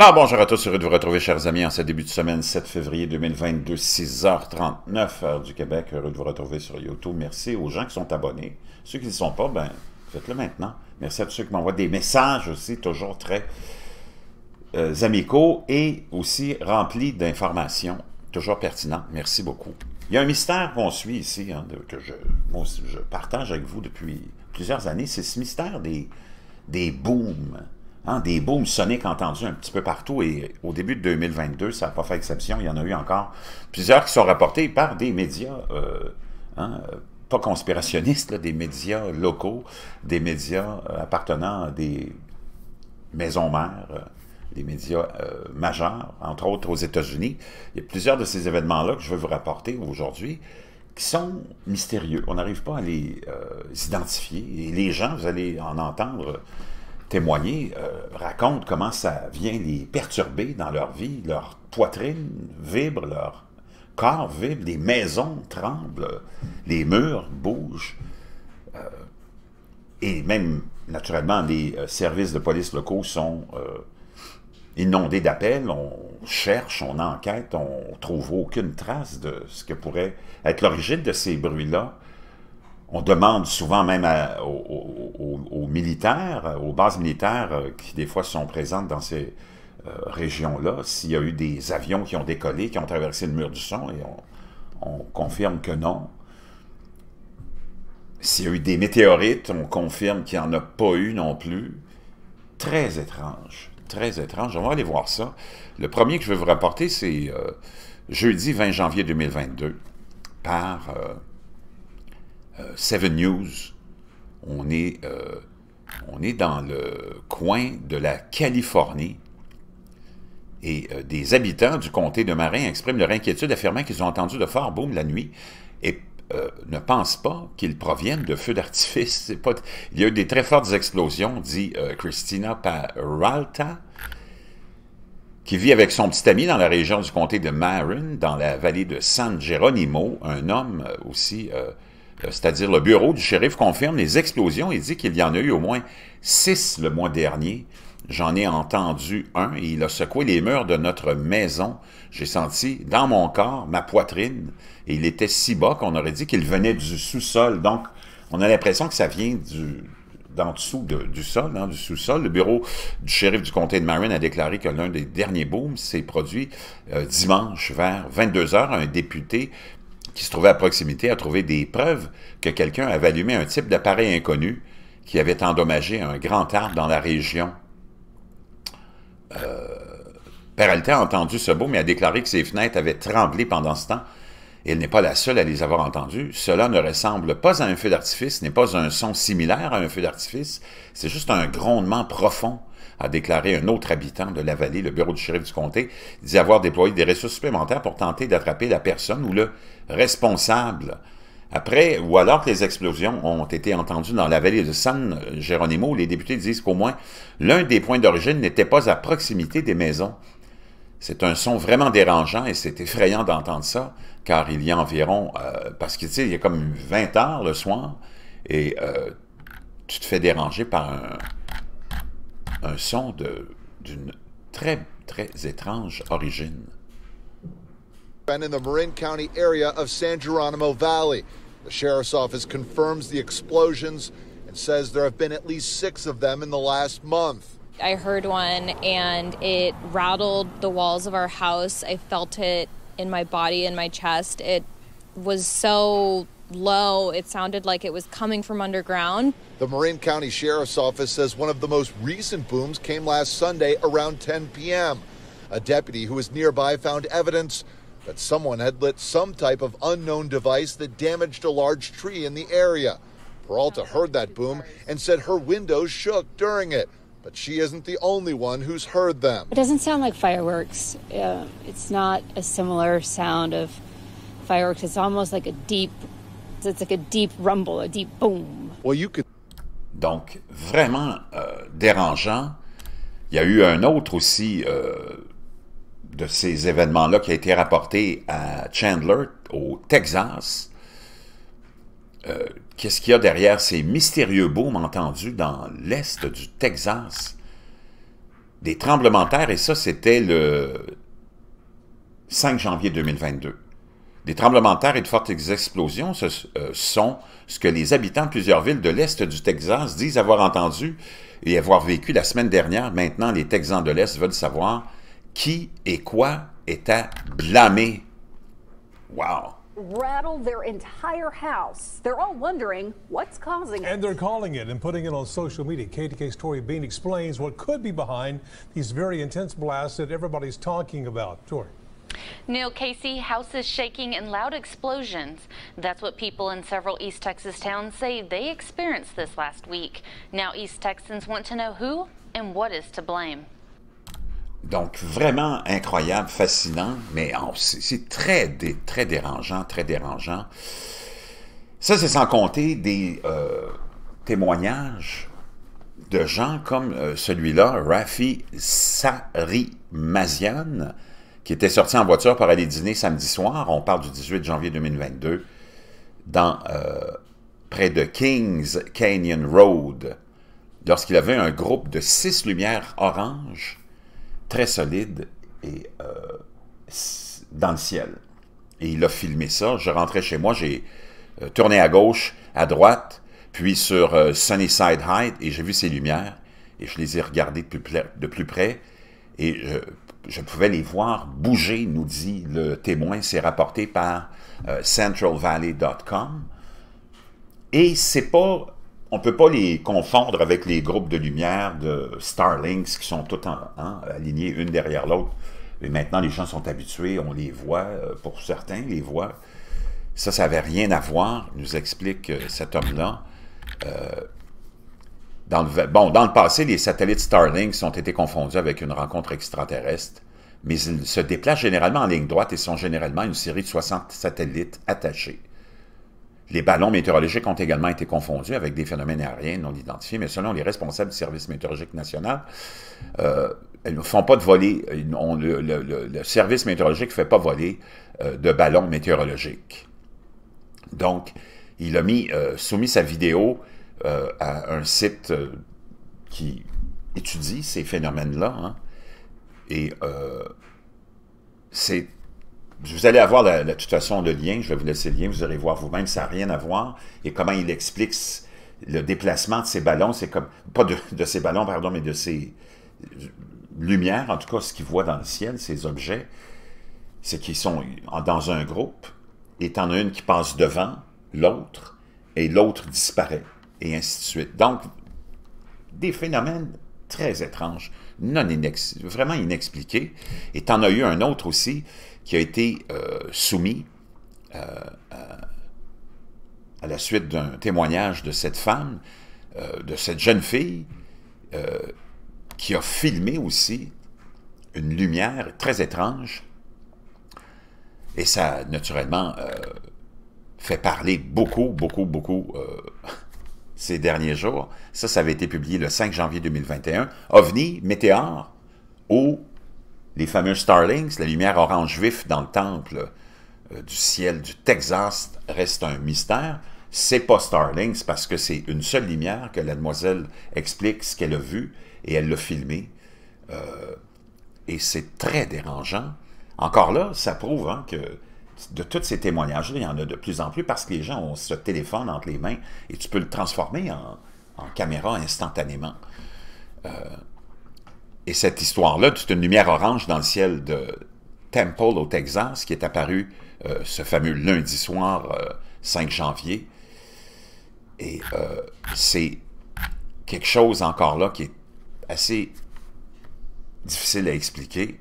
Alors bonjour à tous, heureux de vous retrouver chers amis en ce début de semaine 7 février 2022, 6h39 heure du Québec. Heureux de vous retrouver sur YouTube. Merci aux gens qui sont abonnés. Ceux qui ne sont pas, ben faites-le maintenant. Merci à tous ceux qui m'envoient des messages aussi, toujours très euh, amicaux et aussi remplis d'informations, toujours pertinentes. Merci beaucoup. Il y a un mystère qu'on suit ici, hein, que je, partage avec vous depuis plusieurs années, c'est ce mystère des, des booms Hein, des booms soniques entendus un petit peu partout. Et au début de 2022, ça n'a pas fait exception. Il y en a eu encore plusieurs qui sont rapportés par des médias, euh, hein, pas conspirationnistes, des médias locaux, des médias euh, appartenant à des maisons mères euh, des médias majeurs, entre autres aux États-Unis. Il y a plusieurs de ces événements-là que je veux vous rapporter aujourd'hui qui sont mystérieux. On n'arrive pas à les identifier. Et les gens, vous allez en entendre témoigner euh, raconte comment ça vient les perturber dans leur vie. Leur poitrine vibre, leur corps vibre, les maisons tremblent, les murs bougent. Euh, et même, naturellement, les euh, services de police locaux sont inondés d'appels. On cherche, on enquête, on trouve aucune trace de ce que pourrait être l'origine de ces bruits-là. On demande souvent même à, aux, militaires, euh, aux bases militaires euh, qui des fois sont présentes dans ces euh, régions-là, s'il y a eu des avions qui ont décollé, qui ont traversé le mur du son, et on, confirme que non. S'il y a eu des météorites, on confirme qu'il n'y en a pas eu non plus. Très étrange, très étrange. On va aller voir ça. Le premier que je vais vous rapporter, c'est jeudi 20 janvier 2022 par Seven News. On est on est dans le coin de la Californie et euh, des habitants du comté de Marin expriment leur inquiétude affirmant qu'ils ont entendu de forts boom la nuit et euh, ne pensent pas qu'ils proviennent de feux d'artifice. Il y a eu des très fortes explosions, dit euh, Christina Peralta, qui vit avec son petit ami dans la région du comté de Marin, dans la vallée de San Jeronimo, un homme aussi euh, c'est-à-dire le bureau du shérif, confirme les explosions Il dit qu'il y en a eu au moins six le mois dernier. J'en ai entendu un et il a secoué les murs de notre maison. J'ai senti dans mon corps ma poitrine et il était si bas qu'on aurait dit qu'il venait du sous-sol. Donc, on a l'impression que ça vient du, d'en dessous du sol, hein, du sous-sol. Le bureau du shérif du comté de Marin a déclaré que l'un des derniers booms s'est produit euh, dimanche vers 22 heures. Un député qui se trouvait à proximité a trouvé des preuves que quelqu'un avait allumé un type d'appareil inconnu qui avait endommagé un grand arbre dans la région. Euh, Peralta a entendu ce beau, mais a déclaré que ses fenêtres avaient tremblé pendant ce temps. Et elle n'est pas la seule à les avoir entendues. Cela ne ressemble pas à un feu d'artifice, n'est pas un son similaire à un feu d'artifice. C'est juste un grondement profond a déclaré un autre habitant de la vallée. Le bureau du shérif du comté d'y avoir déployé des ressources supplémentaires pour tenter d'attraper la personne ou le responsable. Après, ou alors que les explosions ont été entendues dans la vallée de San Geronimo, les députés disent qu'au moins l'un des points d'origine n'était pas à proximité des maisons. C'est un son vraiment dérangeant et c'est effrayant d'entendre ça, car il y a environ, euh, que parce qu'il il y a comme 20 heures le soir, et euh, tu te fais déranger par un, un son d'une très, très étrange origine. in the Marin County area of San Geronimo Valley. The sheriff's office confirms the explosions and says there have been at least six of them in the last month. I heard one and it rattled the walls of our house. I felt it in my body, in my chest. It was so low. It sounded like it was coming from underground. The Marin County Sheriff's Office says one of the most recent booms came last Sunday around 10 p.m. A deputy who was nearby found evidence that someone had lit some type of unknown device that damaged a large tree in the area. Peralta heard that boom and said her windows shook during it. But she isn't the only one who's heard them. It doesn't sound like fireworks. Uh, it's not a similar sound of fireworks. It's almost like a deep Donc, vraiment euh, dérangeant. Il y a eu un autre aussi euh, de ces événements-là qui a été rapporté à Chandler, au Texas. Euh, qu'est-ce qu'il y a derrière ces mystérieux booms entendus dans l'est du Texas? Des tremblements de terre, et ça, c'était le 5 janvier 2022. Les tremblements de terre et de fortes explosions ce, euh, sont ce que les habitants de plusieurs villes de l'Est du Texas disent avoir entendu et avoir vécu la semaine dernière. Maintenant, les Texans de l'Est veulent savoir qui et quoi est à blâmer. Wow! rattle their entire house. They're all wondering what's causing it. And they're calling it and putting it on social media. KTK's Tori Bean explains what could be behind these very intense blasts that everybody's talking about. Tori. Neil Casey, houses shaking and loud explosions. That's what people in several East Texas towns say they experienced this last week. Now East Texans want to know who and what is to blame. Donc vraiment incroyable, fascinant, mais oh, c'est très, très dérangeant, très dérangeant. Ça, c'est sans compter des euh, témoignages de gens comme euh, celui-là, Rafi Sarimazian, qui était sorti en voiture pour aller dîner samedi soir, on parle du 18 janvier 2022, dans, euh, près de Kings Canyon Road, lorsqu'il avait un groupe de six lumières oranges, très solides, et, euh, dans le ciel. Et il a filmé ça. Je rentrais chez moi, j'ai euh, tourné à gauche, à droite, puis sur Sunnyside Height, et j'ai vu ces lumières, et je les ai regardées de plus, de plus près, et je pouvais les voir bouger, nous dit le témoin. C'est rapporté par euh, centralvalley.com. Et c'est pas, on peut pas les confondre avec les groupes de lumière de Starlings qui sont tout en, hein, alignés une derrière l'autre. Mais maintenant, les gens sont habitués, on les voit, euh, pour certains, les voit. Ça, ça n'avait rien à voir, nous explique euh, cet homme-là. Dans le, bon, dans le passé, les satellites Starlink ont été confondus avec une rencontre extraterrestre, mais ils se déplacent généralement en ligne droite et sont généralement une série de 60 satellites attachés. Les ballons météorologiques ont également été confondus avec des phénomènes aériens non identifiés, mais selon les responsables du Service météorologique national, euh, ne font pas de voler, le, service météorologique ne fait pas voler euh, de ballons météorologiques. Donc, il a mis, euh, soumis sa vidéo euh, à un site euh, qui étudie ces phénomènes-là. Hein. Et euh, c'est... Vous allez avoir, la, de toute façon, le lien. Je vais vous laisser le lien. Vous allez voir vous-même. Ça n'a rien à voir. Et comment il explique le déplacement de ces ballons. C'est comme... Pas de, ces ballons, pardon, mais de ces lumières. En tout cas, ce qu'il voit dans le ciel, ces objets, c'est qu'ils sont dans un groupe. Et en as une qui passe devant l'autre. Et l'autre disparaît et ainsi de suite. Donc, des phénomènes très étranges, non vraiment inexpliqués. Et en as eu un autre aussi qui a été euh, soumis euh, euh, à, la suite d'un témoignage de cette femme, de cette jeune fille, qui a filmé aussi une lumière très étrange. Et ça, naturellement, fait parler beaucoup, beaucoup, beaucoup ces derniers jours. Ça, ça avait été publié le 5 janvier 2021. OVNI, Météor ou les fameux Starlings, la lumière orange vif dans le temple euh, du ciel du Texas reste un mystère. C'est pas Starlings parce que c'est une seule lumière que la explique ce qu'elle a vu et elle l'a filmé. Euh, et c'est très dérangeant. Encore là, ça prouve hein, que de tous ces témoignages-là, il y en a de plus en plus parce que les gens ont ce téléphone entre les mains et tu peux le transformer en, caméra instantanément. Euh, et cette histoire-là, c'est une lumière orange dans le ciel de Temple au Texas qui est apparue euh, ce fameux lundi soir 5 euh, janvier. Et c'est quelque chose encore là qui est assez difficile à expliquer.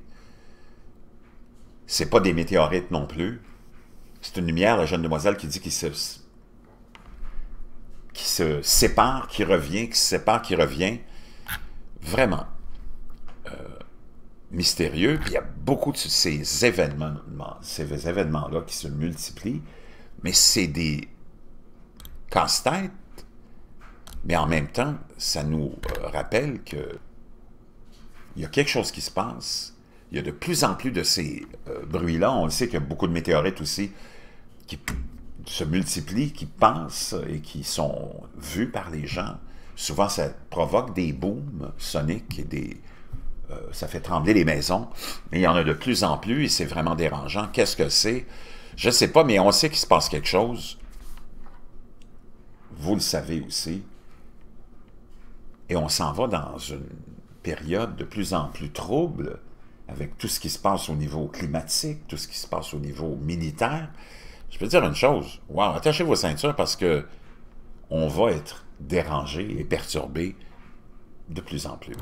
C'est pas des météorites non plus. C'est une lumière, la jeune demoiselle, qui dit qu'il se, qui se sépare, qui revient, qui se sépare, qui revient. Vraiment euh, mystérieux. il y a beaucoup de ces événements-là ces événements -là qui se multiplient, mais c'est des casse-têtes, mais en même temps, ça nous euh, rappelle que il y a quelque chose qui se passe il y a de plus en plus de ces euh, bruits-là. On sait qu'il y a beaucoup de météorites aussi qui se multiplient, qui pensent et qui sont vus par les gens. Souvent, ça provoque des booms soniques et des, euh, ça fait trembler les maisons. Mais il y en a de plus en plus et c'est vraiment dérangeant. Qu'est-ce que c'est? Je ne sais pas, mais on sait qu'il se passe quelque chose. Vous le savez aussi. Et on s'en va dans une période de plus en plus trouble avec tout ce qui se passe au niveau climatique, tout ce qui se passe au niveau militaire, je peux dire une chose. Wow, attachez vos ceintures parce que on va être dérangé et perturbé de plus en plus.